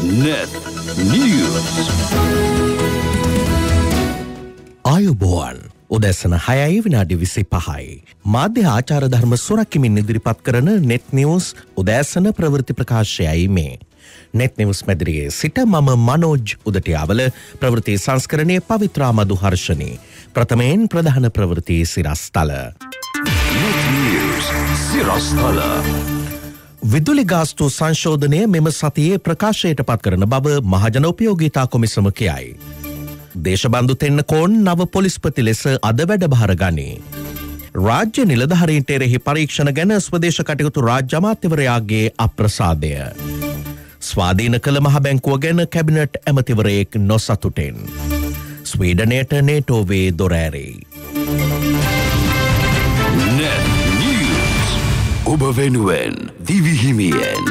Net News. ආයුබෝවන් උදැසන හයයි විනාඩි විසි පහයි. මාධ්‍ය ආචාර ධර්ම සුරක්කිමින් ඉදිරිපත් කරන නෙත් නිවස් උදෑසන ප්‍රවෘති ප්‍රකාශයයි මේ. නෙත් නිවස් මැදිරියේ සිට මම මනෝජ් උදටියාවල ප්‍රවෘති සංස්කරණය පවිත්‍රා මදු හර්ෂණී. ප්‍රථමයෙන් ප්‍රධාන ප්‍රවෘතියේ සිරස්තල. සිරස්තල. විදුලි ගාස්තු සංශෝධනය මෙම සතියේ ප්‍රකාශයට පත් කරන බව මහජන උපයෝගීතා කොමිසම කියයි. දේශබන්ධු තෙන්නකෝන් නව පොලිස්පති ලෙස අද වැඩ භාරගනී. රාජ්‍ය නිලධහරීන්ට එරෙහි පරීක්ෂණ ගැන ස්වදේශ කටයුතු රාජ්‍යමාත්‍යවරයාගේ අප්‍රසාදය. ස්වාධීන කළ මහබැංකුව ගැන කැබිනට් ඇමතිවරයෙක් නොසතුටෙන්. ස්වීඩනයට නේටෝවේ දොරෑරෙයි. ඔබ වෙනුවෙන් දිවිහිමියෙන්.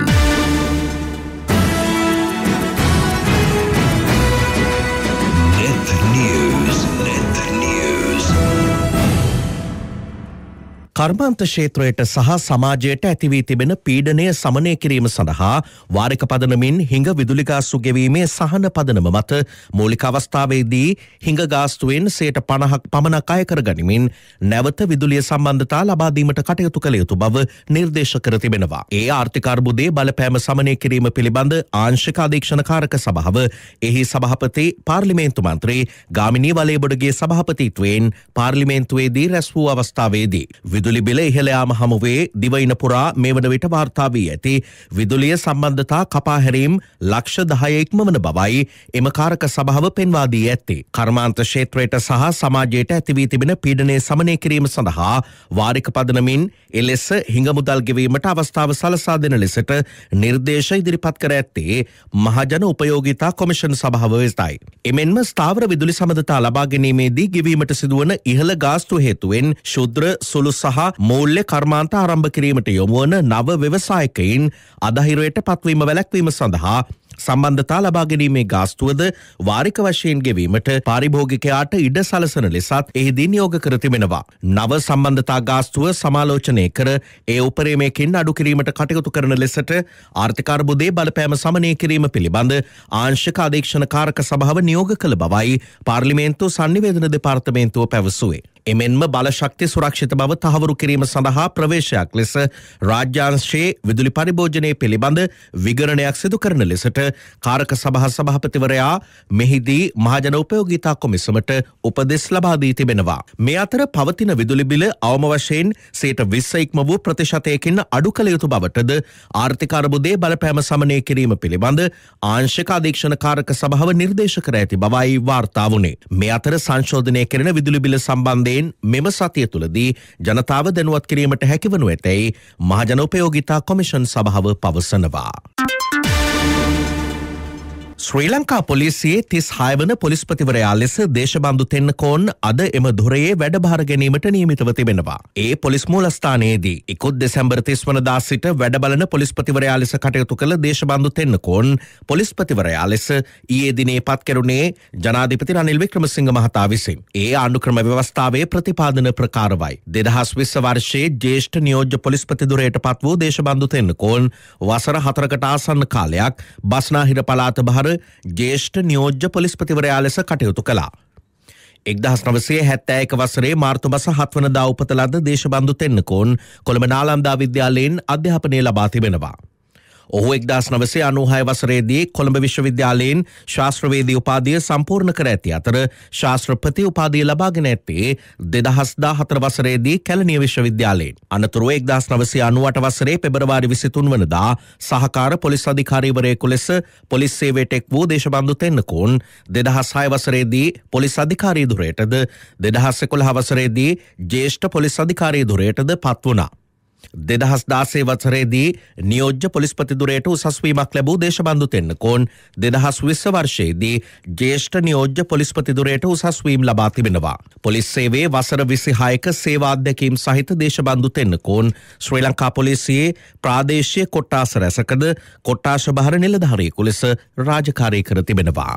Net News. කර්මාන්ත ශේත්‍රයට සහ සමාජයට ඇතිවී තිබෙන පීඩනය සමනය කිරීම සඳහා වාරික පදනමින් හිඟ විදුලිගාස්සු ගෙවීමේ සහන පදනම මත මූලික අවස්ථාවේදී හිඟ ගාස්තුවෙන් සයට පණහක් පමණක් අය කර ගනිමින් නැවත විදුලිය සම්බන්ධතා ලබාදීමට කටයුතු කළ යුතු බව නිර්දේශ කර තිබෙනවා. ඒ ආර්ථිකර්බුදේ බලපෑම සමනය කිරීම පිළිබඳ ආංශික අධීක්ෂණ කාරක සභාව එහි සභහපති පාර්ලිමේන්තු මන්ත්‍රී ගාමිනී වලේබොඩගේ සභහපතිත්වයෙන් පාර්ලිමේන්තුවේදී රැස් වූ අවස්ථාවේදී. විදු විදුලි බිල ඉහළ යාම හමුවේ දිවයින පුරා මේ වන විට වාර්තා වී ඇති විදුලිය සම්බන්ධතා කපාහැරීම් ලක්ෂ දහය ඉක්මවන බවයි එම කාරක සභාව පෙන්වා දී ඇත්තේ. කර්මාන්ත ක්ෂේත්‍රයට සහ සමාජයට ඇතිවී තිබෙන පීඩනය සමනය කිරීම සඳහා වාරික පදනමින් එලෙස හිඟමුදල් ගෙවීමට අවස්ථාව සලසා දෙන ලෙසට නිර්දේශ ඉදිරිපත් කර ඇත්තේ මහජන උපයෝගිතා කොමිෂන් සභාව වෙතයි. එමෙන්ම ස්ථාවර විදුලි සමඳතා ලබා ගැනීමේදී ගෙවීමට සිදුවන ඉහළ ගාස්තු හේතුවෙන් ශුද්‍ර සුළු සහ සහ මූල්‍ය කර්මාන්ත ආරම්භ කිරීමට යොමුවන නව ව්‍යවසායකයින් අදහිරුවයට පත්වීම වැලැක්වීම සඳහා සම්බන්ධතා ලබා ගැනීමේ ගාස්තුවද වාරික වශයෙන් ගෙවීමට පාරිභෝගිකයාට ඉඩ සලසන ලෙසත් එහිදී නියෝග කර තිබෙනවා. නව සම්බන්ධතා ගාස්තුව සමාලෝචනය කර ඒ උපරේමයකින් අඩු කිරීමට කටයුතු කරන ලෙසට ආර්ථිකාර්බුදේ බලපෑම සමනය කිරීම පිළිබඳ ආංශික අධීක්ෂණ කාරක සභාව නියෝග කළ බවයි පාර්ලිමේන්තු සංනිවේදන දෙපාර්තමේන්තුව පැවසුවේ. එමෙන්ම බලශක්ති සුරක්ෂිත බව තහවුරු කිරීම සඳහා ප්‍රවේශයක් ලෙස රාජ්‍යාංශයේ විදුලි පරිභෝජනය පිළිබඳ විගරණයක් සිදු කරන ලෙසට කාරක සභහ සභහපතිවරයා මෙහිදී මහජන උපයෝගිතා කොමිසමට උපදෙස් ලබාදී තිබෙනවා. මේ අතර පවතින විදුලිබිල අවම වශයෙන් සේට විස්සයික්ම වූ ප්‍රතිශතයකින් අඩු කළ යුතු බවටද ආර්ථිකරබුදේ බලපෑම සමනය කිරීම පිළිබඳ ආංශක අධීක්ෂණ කාරක සභාව නිර්දේශ කර ඇති බවයි වාර්තා වුණේ. මේ අතර සංශෝධනය කරන විදුලි බිල සම්බන්ධයෙන් මෙම සතිය තුළදී ජනතාව දැනුවත් කිරීමට හැකිවනු ඇතැයි මහජනෝපයෝගිතා කොමිෂන් සභාව පවසනවා. ශ්‍රී ලංකා පොලිසියේ තිස් හයවන පොලිස්පතිවරයා ලෙස දේශබන්දු තෙන්නකෝන් අද එම දුරයේ වැඩභාර ගැනීමට නියමිතව තිබෙනවා. ඒ පොලිස් මූලස්ථානයේදී එකුත් දෙසැම්බර් තිස් වනදා සිට වැඩබලන පොලිස්පතිවරයා ලෙස කටයුතු කළ දේශබන්දු තෙන්නකෝන් පොලිස්පතිවරයා ලෙස ඊයේ දිනේ පත් කෙරුණේ ජනාධිපති රනිල් වික්‍රමසිංහ මහතා විසින්. ඒ ආණ්ඩුක්‍රම ව්‍යවස්ථාවේ ප්‍රතිපාදන ප්‍රකාරවයි. දෙදහස් විස්ස වර්ෂයේ ජේෂ්ඨ නියෝජ්‍ය පොලිස්පතිදුරයට පත් වූ දේශබන්දු තෙන්නකෝන් වසර හතරකට ආසන්න කාලයක් බස්නාහිර පලාත භාර අනුර ජේෂ්ඨ නියෝජ්‍ය පොලිස්පතිවරයා ලෙස කටයුතු කළා. එක්දහස් නවසේ හැත්තෑ එක වසරේ මාර්තුමස හත්වන දවපතලද දේශබන්ධු තෙන්නකෝන් කොළඹ නාලන්දා විද්‍යාලයෙන් අධ්‍යාපනය ලබා තිබෙනවා. ඔහු එක්දස් නවසේ අනුහය වසරේදී කොළඹ විශ්වවිද්‍යාලයෙන් ශාස්ත්‍රවේදී උපාදිය සම්පූර්ණ කර ඇති අතර ශාස්ත්‍රපති උපාදිය ලබාගෙන ඇත්තේ දෙදහස්දා හතර වසරේදී කැලනිය විශ්වවිද්‍යාලයෙන්. අනතුරුව එක්දස් නවසේ අනුවට වසරේ පෙබරවාරි විසිතුන් වනදා සහකාර පොලිස් අධිකාරීවරයෙකු ලෙස පොලිස්සේවයට එක් වූ දේශබන්දු තෙන්නකුන් දෙදහස් හය වසරේදී පොලිස් අධිකාරී දුරයටද දෙදහස්සෙ කොළ හවසරේදී ජේෂ්ඨ පොලිස් අධිකාරී දුරයටද පත් වනා. දෙදහස් දාසේ වසරේදී නියෝජ්‍ය පොලිස්පතිදුරයට උසස්වීමක් ලැබූ දේශබන්ධු තෙන්නකෝන් දෙදහස් විස්ස වර්ෂයේදී ජේෂ්ඨ නියෝජ්‍ය පොලිස්පතිදුරයට උසස්වීම් ලබා තිබෙනවා. පොලිස්සේවේ වසර විසිහායක සේවාධ්‍යකීම් සහිත දේශබන්ධු තෙන්නකෝන් ශ්‍රී ලංකා පොලිසියේ ප්‍රාදේශය කොට්ටාස රැසකද කොට්ටාශභහර නිලධාරයකු ලෙස රාජකාරය කර තිබෙනවා.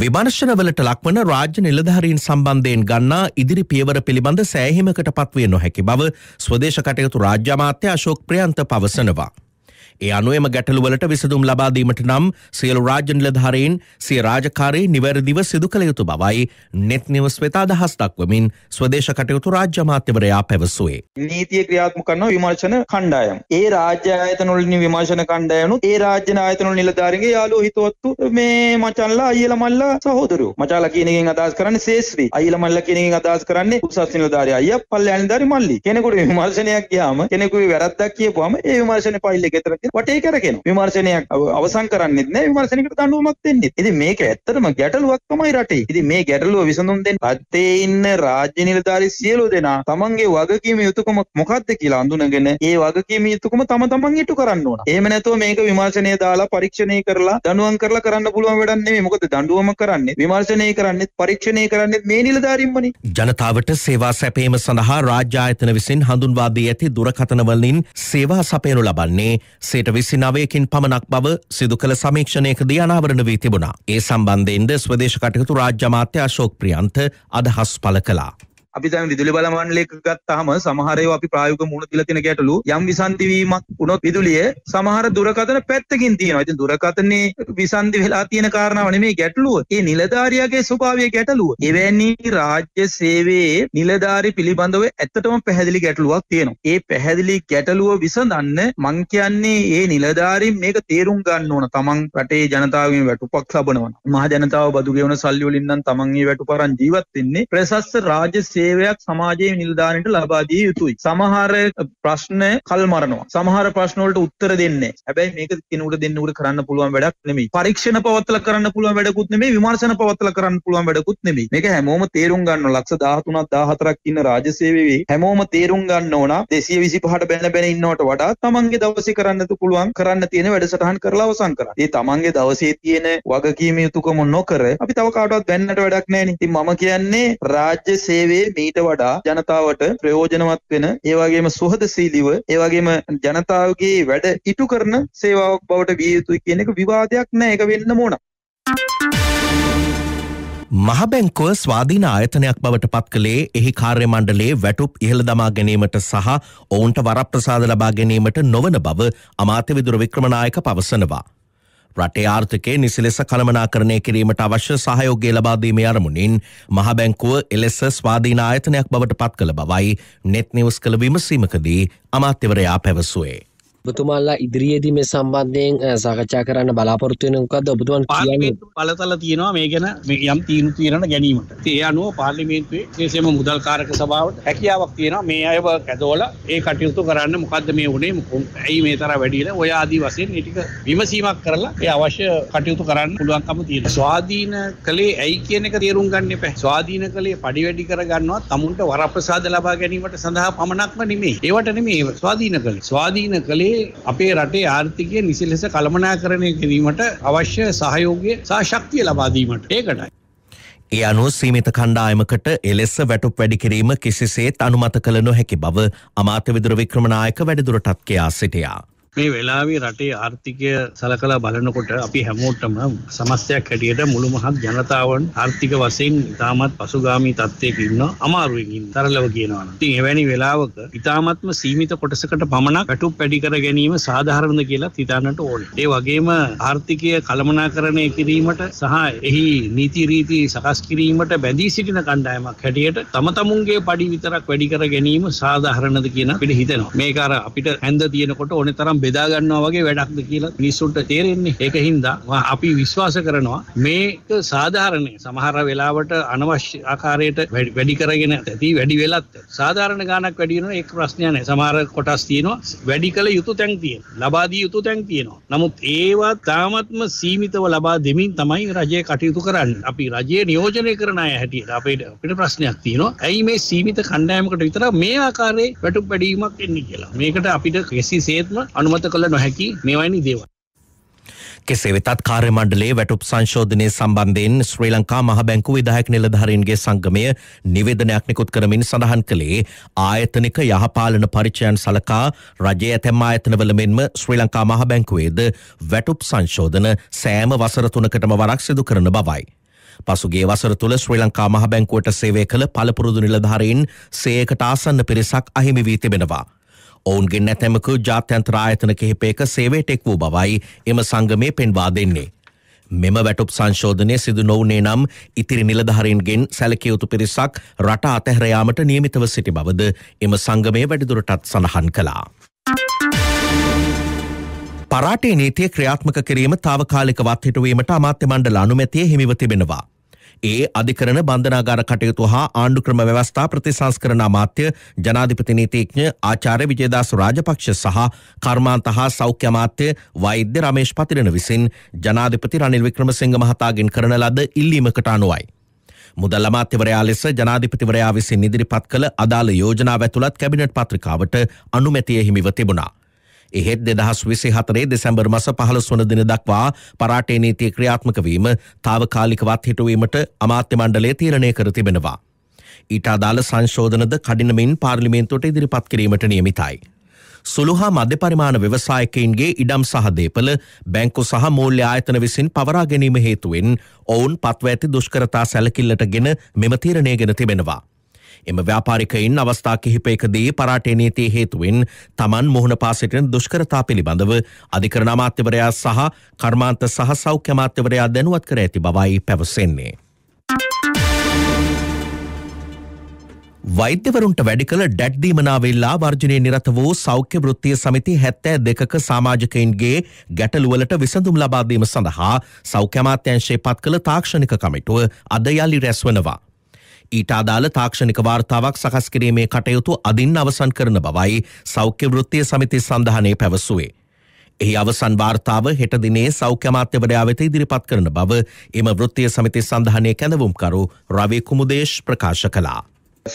විමර්ශනවලට ලක්වන රාජ්‍ය නිලධහරීන් සම්බන්ධයෙන් ගන්නා ඉදිරි පියවර පිළිබඳ සෑහිමකට පත්වය නොහැකි බව ස්වදේශ කටයුතු රාජ්‍යමාත්‍ය අශෝක් ප්‍රයන්ත පවසනවා. ඒ අනුවම ගැටලුවලට විසඳුම් ලබාදීමට නම් සියලු රාජ්‍යනිලධාරයෙන් සිය රාජකාරී නිවැරදිව සිදු කළ යුතු බවයි නෙත් නිවස් වෙත අදහස් දක්වමින් ස්වදේශ කටයුතු රාජ්‍ය අමාත්‍යවරයා පැවසුවේ. නීතිය ක්‍රියාත්මක කරන විමර්ශන කණ්ඩායම්. ඒ රාජ්‍ය ආයතනවලින් විමර්ශන කණ්ඩායමනු ඒ රාජ්‍ය ආයතනවල නිලධාරීන්ගේ යාළුවෝ හිතවත්තු මේ මචන්ලා අයියලා මල්ලා සහෝදරයෝ. මචාලා කියන එකෙන් අදහස් කරන්නේ ශේෂ්ත්‍රි. අයියලා මල්ලා කියන එකෙන් අදහස් කරන්නේ උසස් නිලධාරී අයියා පල්ලෑ නිලධාරී මල්ලි. කෙනෙකුට විමර්ශනයක් ගියාම කෙනෙකුගේ වැරද්දක් කියපුවාම ඒ විමර්ශනේ ෆයිල් එක ඇතුළත කියන වටේ කරගෙන විමර්ශනයක් අවසන් කරන්නෙත් නෑ විමර්ශනයකට දඬුවමක් දෙන්නෙත්. ඉතින් මේක ඇත්තටම ගැටලුවක් තමයි රටේ. ඉතින් මේ ගැටලුව විසඳුම් දෙන්න රටේ ඉන්න රාජ්‍ය නිලධාරී සියලු දෙනා තමන්ගේ වගකීම යුතුකම මොකක්ද කියලා අඳුනගෙන ඒ වගකීම යුතුකම තම තමන් ඉටු කරන්න ඕන. එහෙම නැතුව මේක විමර්ශනය දාලා පරීක්ෂණය කරලා දඬුවම් කරලා කරන්න පුළුවන් වැඩක් නෙමෙයි. මොකද දඬුවම කරන්නේ විමර්ශනය කරන්නේ පරීක්ෂණය කරන්නේ මේ නිලධාරීන්මනේ. ජනතාවට සේවා සැපීම සඳහා රාජ්‍ය ආයතන විසින් හඳුන්වා දී ඇති දුරකථන වලින් සේවා සපයනු ලබන්නේ සිට විසි නවයකින් පමණක් බව සිදු කළ සමීක්ෂණයකදී අනාවරණ වී තිබුණා. ඒ සම්බන්ධයෙන්ද ස්වදේශ කටයුතු රාජ්‍යමාත්‍ය අශෝක් ප්‍රියන්ත අදහස් පළ කළා. අපි දැන් විදුලි බල මණ්ඩලයක ගත්තාම සමහර ඒවා අපි ප්‍රායෝගිකව මුහුණ දීලා තියෙන ගැටලු යම් විසන්ධි වීමක් වුණොත් විදුලිය සමහර දුරකථන පැත්තකින් තියෙනවා. ඉතින් දුරකථනේ විසන්ධි වෙලා තියෙන කාරණාව නෙමෙයි ගැටලුව. ඒ නිලධාරියාගේ ස්වභාවය ගැටලුව. එවැනි රාජ්‍ය සේවයේ නිලධාරි පිළිබඳව ඇත්තටම පැහැදිලි ගැටලුවක් තියෙනවා. ඒ පැහැදිලි ගැටලුව විසඳන්න මං කියන්නේ ඒ නිලධාරීන් මේක තේරුම් ගන්න ඕන. තමන් රටේ ජනතාවගෙන් වැටුපක් ලබනවා. මහ ජනතාව බදු ගෙවන සල්ලි වලින් නම් තමන් ඒ වැටුපරන් ජීවත් වෙන්නේ. ප්‍රසස්ත රාජ්‍ය සේවයක් සමාජයේ නිලධාරීන්ට ලබා දිය යුතුයි. සමහර ප්‍රශ්න කල් මරනවා. සමහර ප්‍රශ්න වලට උත්තර දෙන්නේ. හැබැයි මේක කෙනෙකුට දෙන්න උඩ කරන්න පුළුවන් වැඩක් නෙමෙයි. පරීක්ෂණ පවත්වලා කරන්න පුළුවන් වැඩකුත් නෙමෙයි. විමර්ශන පවත්වලා කරන්න පුළුවන් වැඩකුත් නෙමෙයි. මේක හැමෝම තේරුම් ගන්න ඕන. ලක්ෂ 13ක් 14ක් ඉන්න රාජ්‍ය සේවයේ හැමෝම තේරුම් ගන්න ඕන. 225ට බැන බැන ඉන්නවට වඩා තමන්ගේ දවසේ කරන්න පුළුවන් කරන්න තියෙන වැඩසටහන් කරලා අවසන් කරන්න. ඒ තමන්ගේ දවසේ තියෙන වගකීම යුතුකම නොකර අපි තව කාටවත් වෙන්නට වැඩක් නැහැ නේ. ඉතින් මම කියන්නේ රාජ්‍ය සේවයේ මීට වඩා ජනතාවට ප්‍රයෝජනවත් වෙන ඒ වගේම සුහදශීලීව ඒ වගේම ජනතාවගේ වැඩ ඉටු කරන සේවාවක් බවට විය යුතුයි කියන එක විවාදයක් නෑ ඒක වෙන්න ඕන. මහබැංකුව ස්වාධීන ආයතනයක් බවට පත් කළේ එහි කාර්ය මණ්ඩලේ වැටුප් ඉහළ දමා ගැනීමට සහ ඔවුන්ට වරප්‍රසාද ලබා ගැනීමට නොවන බව අමාත්‍ය විදුර වික්‍රමනායක පවසනවා. රටේ ආර්ථිකය නිසිලෙස කළමනාකරණය කිරීමට අවශ්‍ය සහයෝගය ලබාදීමේ අරමුණින් මහබැංකුව එලෙස ස්වාධීන ආයතනයක් බවට පත් කළ බවයි නෙත් නිවස් කළ විමසීමකදී අමාත්‍යවරයා පැවසුවේ. ඔබතුමල්ලා ඉදිරියේදී මේ සම්බන්ධයෙන් සාකච්ඡා කරන්න බලාපොරොත්තු වෙන මොකද්ද ඔබතුමන් කියන්නේ පළතල තියෙනවා මේ ගැන මේ යම් තීරු తీරන ගැනීමට ඒ අනුව පාර්ලිමේන්තුවේ විශේෂයෙන්ම මුදල්කාරක සභාවට හැකියාවක් තියෙනවා මේ අයව කැදවලා ඒ කටයුතු කරන්න මොකද්ද මේ උනේ ඇයි මේ තරම් වැඩිලා ඔය ආදී වශයෙන් මේ ටික විමසීමක් කරලා ඒ අවශ්‍ය කටයුතු කරන්න පුළුවන්කම තියෙනවා ස්වාධීන කලේ ඇයි කියන එක තේරුම් ගන්න එපා ස්වාධීන කලේ පඩිවැඩි කරගන්නවා තමුන්ට වරප්‍රසාද ලබා ගැනීමට සඳහා පමණක්ම නෙමෙයි ඒවට නෙමෙයි ස්වාධීන කලේ ස්වාධීන කලේ මේ අපේ රටේ ආර්ථිකය නිසිලෙස කළමනාකරණය කිරීමට අවශ්‍ය සහයෝගය සහ ශක්තිය ලබා දීමට ඒකටයි. ඒ අනුව සීමිත කණ්ඩායමකට එලෙස වැටුප් වැඩි කිරීම කිසිසේත් අනුමත කළ නොහැකි බව අමාත්‍ය විදුර වික්‍රමනායක වැඩිදුරටත් කියා සිටියා. මේ වෙලාවේ රටේ ආර්ථිකය සලකලා බලනකොට අපි හැමෝටම සමස්තයක් හැටියට මුළු මහත් ජනතාවන් ආර්ථික වශයෙන් ඉතාමත් පසුගාමී තත්ත්වයක ඉන්නවා අමාරුවකින් තරලව කියනවා නම්. ඉතින් එවැනි වෙලාවක ඉතාමත්ම සීමිත කොටසකට පමණක් වැටුප් වැඩි කර ගැනීම සාධාරණද කියලා හිතන්නට ඕනේ. ඒ වගේම ආර්ථිකය කළමනාකරණය කිරීමට සහ එහි නීති රීති සකස් කිරීමට බැඳී සිටින කණ්ඩායමක් හැටියට තම තමුන්ගේ padi විතරක් වැඩි කර ගැනීම සාධාරණද කියන අපිට හිතෙනවා. මේක අර අපිට ඇඳ තියෙනකොට ඕනේ තරම් දහම් බෙදා ගන්නවා වගේ වැඩක්ද කියලා මිනිස්සුන්ට තේරෙන්නේ. ඒක හින්දා අපි විශ්වාස කරනවා මේක සාධාරණයි. සමහර වෙලාවට අනවශ්‍ය ආකාරයට වැඩි කරගෙන ඇති වැඩි වෙලත් සාධාරණ ගාණක් වැඩි වෙනවා ඒක ප්‍රශ්නයක් නෑ. සමහර කොටස් තියෙනවා වැඩි කළ යුතු තැන් තියෙනවා. ලබා දිය යුතු තැන් තියෙනවා. නමුත් ඒවා තාමත්ම සීමිතව ලබා දෙමින් තමයි රජය කටයුතු කරන්නේ. අපි රජයේ නියෝජනය කරන අය හැටියට අපිට අපිට ප්‍රශ්නයක් තියෙනවා. ඇයි මේ සීමිත කණ්ඩායමකට විතර මේ ආකාරයේ වැටුප් වැඩිවීමක් එන්නේ කියලා. මේකට අපිට කිසිසේත්ම අනු අනුමත කළ නොහැකි මේවයිනි දේවල්. කෙසේ වෙතත් කාර්ය මණ්ඩලයේ වැටුප් සංශෝධනය සම්බන්ධයෙන් ශ්‍රී ලංකා මහ බැංකු විධායක නිලධාරීන්ගේ සංගමය නිවේදනයක් නිකුත් කරමින් සඳහන් කළේ ආයතනික යහපාලන පරිචයන් සලකා රජයේ ඇතැම් ආයතනවල මෙන්ම ශ්‍රී ලංකා මහ බැංකුවේද වැටුප් සංශෝධන සෑම වසර තුනකටම වරක් සිදු කරන බවයි. පසුගේ වසර තුළ ශ්‍රී ලංකා මහ බැංකුවට සේවය කළ පළපුරුදු නිලධාරීන් සේකට ආසන්න පිරිසක් අහිමි වී තිබෙනවා. ඔවුන්ගේ නැතැමකු ජාත්‍යන්ත්‍ර ආයතන කිහිපයක සේවයට එක් වූ බවයි එම සංගමය පෙන්වා දෙන්නේ. මෙම වැටුප් සංශෝධනය සිදු නොවනේ නම් ඉතිරි නිලධහරින්ගෙන් සැලකයුතු පිරිසක් රට අතැහරයාමට නියමිතව සිටි බවද එම සංගමය වැඩිදුරටත් සඳහන් කළා. පරාටේ නීතිය ක්‍රියාත්මක කිරීම තාවකාලික වත්හිටුවීමට අමාත්‍ය මණ්ඩල අනුමැතිය හිමිව තිබෙනවා. ඒ අධිකරණ බන්ධනාගාර කටයුතු හා ආණ්ඩු ක්‍රම ව්‍යවස්ථා ප්‍රතිසංස්කරණ අමාත්‍ය ජනාධිපති නීතිඥ ආචාර්ය විජේදාස රාජපක්ෂ සහ කර්මාන්ත හා සෞඛ්‍ය අමාත්‍ය වෛද්‍ය රමේෂ් පතිරණ විසින් ජනාධිපති රනිල් වික්‍රමසිංහ මහතාගෙන් කරන ලද ඉල්ලීමකට අනුවයි. මුදල් අමාත්‍යවරයා ලෙස ජනාධිපතිවරයා විසින් ඉදිරිපත් කළ අදාළ යෝජනාව ඇතුළත් කැබිනට් පත්‍රිකාවට අනුමැතිය හිමිව තිබුණා. එහෙත් දෙදහස් විසි හතරේ දෙසැම්බර් මස පහලස් වන දින දක්වා පරාටේ නීතිය ක්‍රියාත්මකවීම තාවකාලිකවත් හිටුවීමට අමාත්‍ය මණ්ඩලේ තීරණය කර තිබෙනවා. ඊට අදාළ සංශෝධනද කඩිනමින් පාර්ලිමේන්තුවට ඉදිරිපත් කිරීමට නියමිතයි. සුළුහා මධ්‍ය පරිමාණ ව්‍යවසායකයින්ගේ ඉඩම් සහ දේපල බැංකු සහ මූල්‍ය ආයතන විසින් පවරා ගැනීම හේතුවෙන් ඔවුන් පත්ව ඇති දුෂ්කරතා සැලකිල්ලට ගෙන මෙම තීරණය ගෙන තිබෙනවා. එම ව්‍යාපාරිකයින් අවස්ථා කිහිපයකදී පරාටය නීතිය හේතුවෙන් තමන් මුහුණ පා සිටින දුෂ්කරතා පිළිබඳව අධිකරණ අමාත්‍යවරයා සහ කර්මාන්ත සහ සෞඛ්‍ය අමාත්‍යවරයා දැනුවත් කර ඇති බවයි පැවසෙන්නේ. වෛද්‍යවරුන්ට වැඩි කළ ඩැඩ්දීමනාවෙල්ලා වර්ජනය නිරත වූ සෞඛ්‍ය ෘත්තිය සමිති හැත්තෑ දෙකක සාමාජකයින්ගේ ගැටලුවලට විසඳුම් ලබාදීම සඳහා සෞඛ්‍යමාත්‍යංශයේ පත් කළ තාක්ෂණික කමිටුව අදයල්ලි රැස්වනවා. ඊට අදාළ තාක්ෂණික වාර්තාවක් සකස් කිරීමේ කටයුතු අදින් අවසන් කරන බවයි සෞඛ්‍ය වෘත්තිය සමිති සඳහනේ පැවසුවේ. එහි අවසන් වාර්තාව හෙට දිනේ සෞඛ්‍ය අමාත්‍යවරයා වෙත ඉදිරිපත් කරන බව එම වෘත්තිය සමිති සඳහනේ කැඳවුම්කරු රවි කුමුදේශ් ප්‍රකාශ කළා.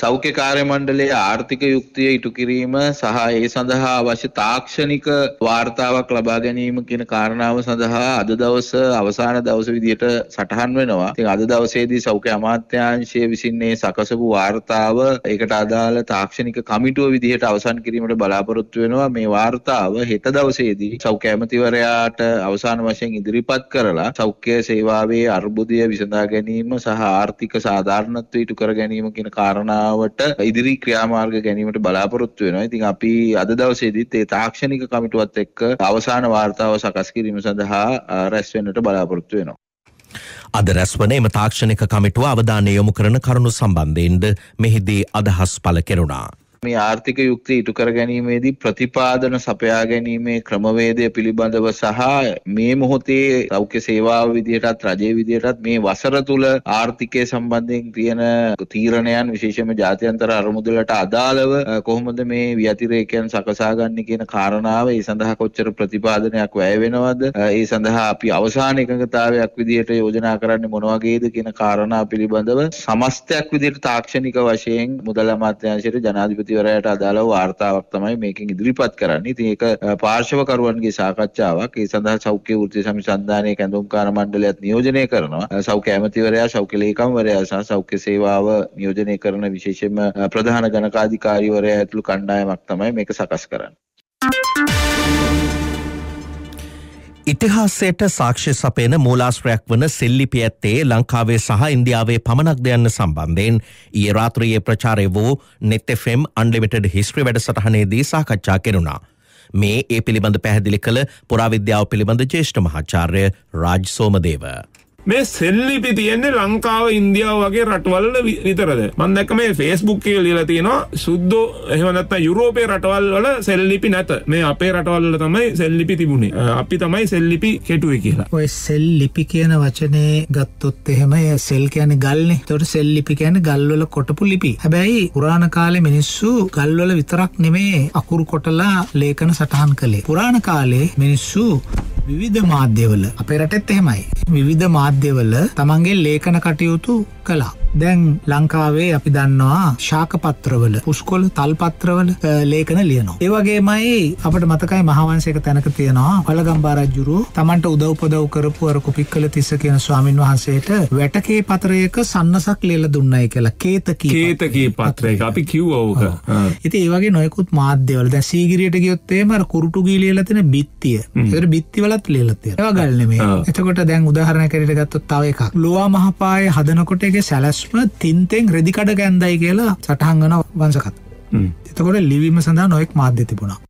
සෞඛ්‍ය කාර්ය මණ්ඩලයේ ආර්ථික යුක්තිය ඉටු කිරීම සහ ඒ සඳහා අවශ්‍ය තාක්ෂණික වාර්තාවක් ලබා ගැනීම කියන කාරණාව සඳහා අද දවස අවසාන දවස විදියට සටහන් වෙනවා. ඉතින් අද දවසේදී සෞඛ්‍ය අමාත්‍යාංශය විසින් මේ සකසපු වාර්තාව ඒකට අදාළ තාක්ෂණික කමිටුව විදිහට අවසන් කිරීමට බලාපොරොත්තු වෙනවා. මේ වාර්තාව හෙට දවසේදී සෞඛ්‍ය ඇමතිවරයාට අවසාන වශයෙන් ඉදිරිපත් කරලා සෞඛ්‍ය සේවාවේ අර්බුදය විසඳා ගැනීම සහ ආර්ථික සාධාරණත්වය ඉටු කර ගැනීම කියන කාරණා යෝජනාවට ඉදිරි ක්‍රියාමාර්ග ගැනීමට බලාපොරොත්තු වෙනවා. ඉතින් අපි අද දවසේදීත් ඒ තාක්ෂණික කමිටුවත් එක්ක අවසාන වාර්තාව සකස් කිරීම සඳහා රැස් වෙන්නට බලාපොරොත්තු වෙනවා. අද රැස්වන එම තාක්ෂණික කමිටුව අවධානය යොමු කරන කරුණු සම්බන්ධයෙන්ද මෙහිදී අදහස් පළ කෙරුණා. මේ ආර්ථික යුක්තිය ඉටු කර ගැනීමේදී ප්‍රතිපාදන සපයා ගැනීමේ ක්‍රමවේදය පිළිබඳව සහ මේ මොහොතේ සෞඛ්‍ය සේවාව විදියටත් රජය විදියටත් මේ වසර තුල ආර්ථිකය සම්බන්ධයෙන් තියෙන තීරණයන් විශේෂම ජාත්‍යන්තර අරමුදලට අදාළව කොහොමද මේ ව්‍යතිරේකයන් සකසා ගන්න කියන කාරණාව ඒ සඳහා කොච්චර ප්‍රතිපාදනයක් වැය වෙනවද ඒ සඳහා අපි අවසාන එකඟතාවයක් විදියට යෝජනා කරන්නේ මොන වගේද කියන කාරණා පිළිබඳව සමස්තයක් විදියට තාක්ෂණික වශයෙන් මුදල් අමාත්‍යාංශයට ජනාධිපති මැතිවරයට අදාළ වාර්තාවක් තමයි මේකෙන් ඉදිරිපත් කරන්නේ. ඉතින් ඒක පාර්ශවකරුවන්ගේ සාකච්ඡාවක්. ඒ සඳහා සෞඛ්‍ය වෘත්ති සමිසන්ධානයේ කැඳවුම්කාර මණ්ඩලයත් නියෝජනය කරනවා. සෞඛ්‍ය ඇමතිවරයා, සෞඛ්‍ය ලේකම්වරයා සහ සෞඛ්‍ය සේවාව නියෝජනය කරන විශේෂයෙන්ම ප්‍රධාන ජනකාධිකාරීවරයා ඇතුළු කණ්ඩායමක් තමයි මේක සකස් කරන්නේ. ඉතිහාසයට සාක්ෂ්‍ය සපයන මූලාශ්‍රයක් වන සෙල්ලිපි ඇත්තේ ලංකාවේ සහ ඉන්දියාවේ පමණක් දෙයන්න සම්බන්ධයෙන් ඊ රාත්‍රයේ ප්‍රචාරය වූ නෙත්තෙෆෙම් අන්ඩිමිටඩ හිස්ත්‍රි වැඩසටහනේදී සාකච්ඡා කෙරුණා. මේ ඒ පිළිබඳ පැහැදිලි කළ පුරාවිද්‍යාව පිළිබඳ ජේෂ්ඨ මහාචාර්ය රාජ් සෝමදේව. මේ සෙල්ලිපි තියෙන්නේ ලංකාව ඉන්දියාව වගේ රටවල්ල විතරද මන්දැක මේ ෆේස්බුක්කේ ලියලා තියෙනවා සුද්ද එහමනත්ත යුරෝපය රටවල් වල සෙල්ලිපි නැත මේ අපේ රටවල්ල තමයි සෙල්ලිපි තිබුණේ අපි තමයි සෙල්ලිපි කෙටුවේ කියලා ඔය සෙල්ලිපි කියන වචනේ ගත්තොත් එහෙම සෙල් කියන ගල්න්නේ තොට සෙල්ලිපි කියන ගල්වල කොටපු ලිපි හැබැයි පුරාණ කාලෙ මිනිස්සු ගල්වල විතරක් නෙමේ අකුරු කොටලා ලේඛන සටහන් කළේ පුරාණ කාලේ මිනිස්සු විධ මාධ්‍යවල අපේ රටෙත් එහෙමයි විවිධ මාධ්‍යවල තමන්ගේ ලේඛන කටයුතු කලා. දැන් ලංකාවේ අපි දන්නවා ශාකපත්‍රවල පුස්කොල් තල්පත්‍රවල ලේකන ලියනවා. ඒවගේමයි අපට මතකයි මහවන්සේක තැනක තියෙනවා පළගම්බාරජ්ජුරු තමන්ට උදව්පදව් කරපු අර කුපික්කල තිස්ස කියෙන ස්වාමින් වහන්සේට වැටකේ පතරයක සන්නසක් ලියල දුන්නයි කියලා කේතක කේතකේ පත්‍රය අපි කිව්වෝක ඉති ඒවගේ නොයකුත් මාධ්‍යවල දැ සීගිරියට ගියොත්තේම කුරුටු ගීලියල තින බිත්තිය ට බිත්තිවලත් ලේලතිය ගල්නේ එතකොට දැන් උදාහරණ කරට ගත්තොත් තව එකක් ලොවා මහපාය හදනකොට එක සැලැස් හුස්ම තින්තෙන් රෙදිකඩ කැන්දයි කියලා සටහංගන වංසකත් එතකොට ලිවීම සඳහා නොයෙක් මාධ්‍ය තිබුණා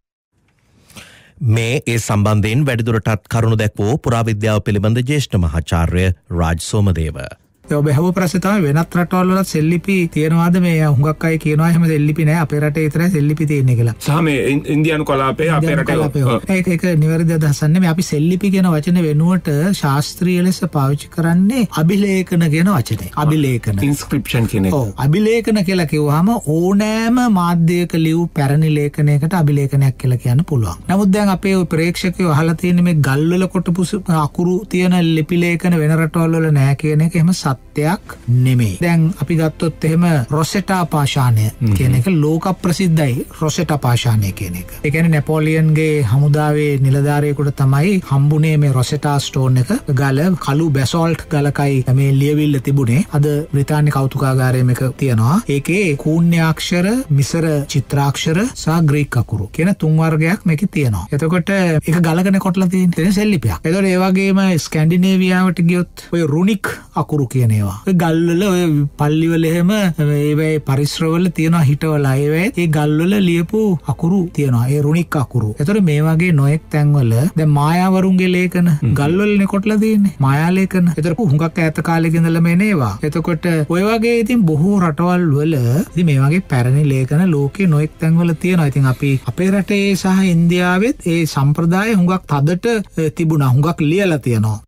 මේ ඒ සම්බන්ධයෙන් වැඩිදුරටත් කරුණු දැක්වූ පුරාවිද්‍යාව පිළිබඳ ජේෂ්ඨ මහාචාර්ය රාජ් සෝමදේව. ඔබ හැව ප්‍රශ්නතාව වෙනත් රටවල් වල සෙල්ලිපි තියනවාද මේ හුඟක් අය කියනවා එහෙම සෙල්ලිපි නෑ අපේ රටේ විතරයි සෙල්ලිපි තියෙන්නේ කියලා. සහ මේ ඉන්දියානු කලාපය අපේ රටේ ඒක ඒක නිවැරදි අදහසක් නෙමෙයි අපි සෙල්ලිපි කියන වචන වෙනුවට ශාස්ත්‍රීය ලෙස පාවිච්චි කරන්නේ අභිලේඛන කියන වචනේ. අභිලේඛන. ඉන්ස්ක්‍රිප්ෂන් කියන එක. ඔව් අභිලේඛන කියලා කිව්වහම ඕනෑම මාධ්‍යයක ලියු පැරණි ලේඛනයකට අභිලේඛනයක් කියලා කියන්න පුළුවන්. නමුත් දැන් අපේ ප්‍රේක්ෂකයෝ අහලා තියෙන මේ ගල්වල කොටපු අකුරු තියෙන ලිපි ලේඛන වෙන රටවල් වල නෑ කියන එක එහෙම තත්ත්වයක් නෙමෙයි දැන් අපි ගත්තොත් එහෙම රොසෙටා පාශානය කියන එක ලෝක ප්‍රසිද්ධයි රොසෙට පාශානය කියන එක එකන නැපෝලියන්ගේ හමුදාවේ නිලධාරයකුට තමයි හම්බුනේ මේ රොසෙටා ස්ටෝන් එක ගල කලු බැසෝල්ට් ගලකයි මේ ලියවිල්ල තිබුණේ අද බ්‍රතාන්‍ය කෞතුකාගාරයම එක තියෙනවා ඒකේ කූන්‍යක්ෂර මිසර චිත්‍රාක්ෂර සා ග්‍රීක් අකුරු කියන තුන්වර්ගයක් මේක තියෙනවා එතකොට එක ගලගෙන කොටල තින් සෙල්ලිපයක් එතොට ඒවගේම ස්කැන්ඩිනේවියාවට ගියොත් ඔය රුණික් අකුරු කිය තියෙනවා. ගල්වල ඔය පල්ලිවල එහෙම ඒවැයි පරිශ්‍රවල තියෙනවා හිටවල අයවැ ඒ ගල්වල ලියපු අකුරු තියෙනවා ඒ රුණික් අකුරු. එතොට මේ වගේ නොයෙක් තැන්වල ද මායාවරුන්ගේ ලේකන ගල්වලන කොටල දන්නේ මයාලේකන එතර හුඟක් ඇත කාලෙගෙනලම නේවා. එතකොට ඔය වගේ ඉතින් බොහෝ රටවල් වල මේ වගේ පැරණි ලේකන ලෝකේ නොයෙක් තැන්වල තියෙනවා ඉතින් අපි අපේ රටේ සහ ඉන්දියාවෙත් ඒ සම්ප්‍රදාය හුඟක් තදට තිබුණ හුඟක් ලියල තියෙනවා.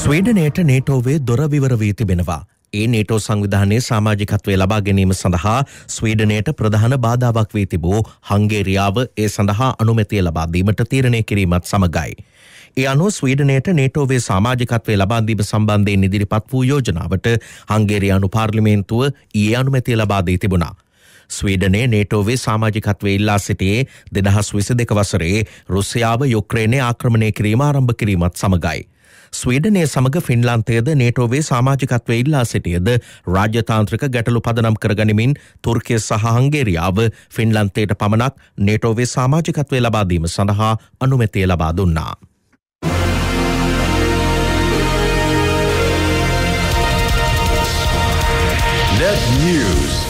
ස්වීඩනයට නේටෝවේ දොර විවරවී තිබෙනවා. ඒ නේටෝ සංවිධානයේ සාමාජිකත්වය ලබා ගැනීම සඳහා ස්වීඩනයට ප්‍රධාන බාධාවක් වී තිබූ හංගේරියාව ඒ සඳහා අනුමැතිය ලබාදීමට තීරණය කිරීමත් සමගයි. ඒ අනුව ස්වීඩනයට නේටෝවේ සාමාජිකත්වය ලබාදීම සම්බන්ධයෙන් ඉදිරිපත් වූ යෝජනාවට හංගේරයානු පාර්ලිමේන්තුව ඒ අනුමැතිය ලබාදී තිබුණා. ස්වීඩනය නේටෝවේ සාමාජිකත්වය ඉල්ලා සිටියේ දෙදහස් විසි දෙක වසරේ රුසියාව යුක්‍රේණය ආක්‍රමණය කිරීම ආරම්භ කිරීමත් සමගයි. ස්වීඩනය සමඟ ෆින්ලන්තයද නේටෝවේ සාමාජිකත්වය ඉල්ලා සිටියද රාජ්‍යතාන්ත්‍රික ගැටලු පදනම් කරගනිමින් තුර්කය සහංගේරියාව ෆින්ලන්තයට පමණක් නේටෝවේ සාමාජිකත්වය ලබාදීම සඳහා අනුමැතිය ලබා දුන්නා. Net News.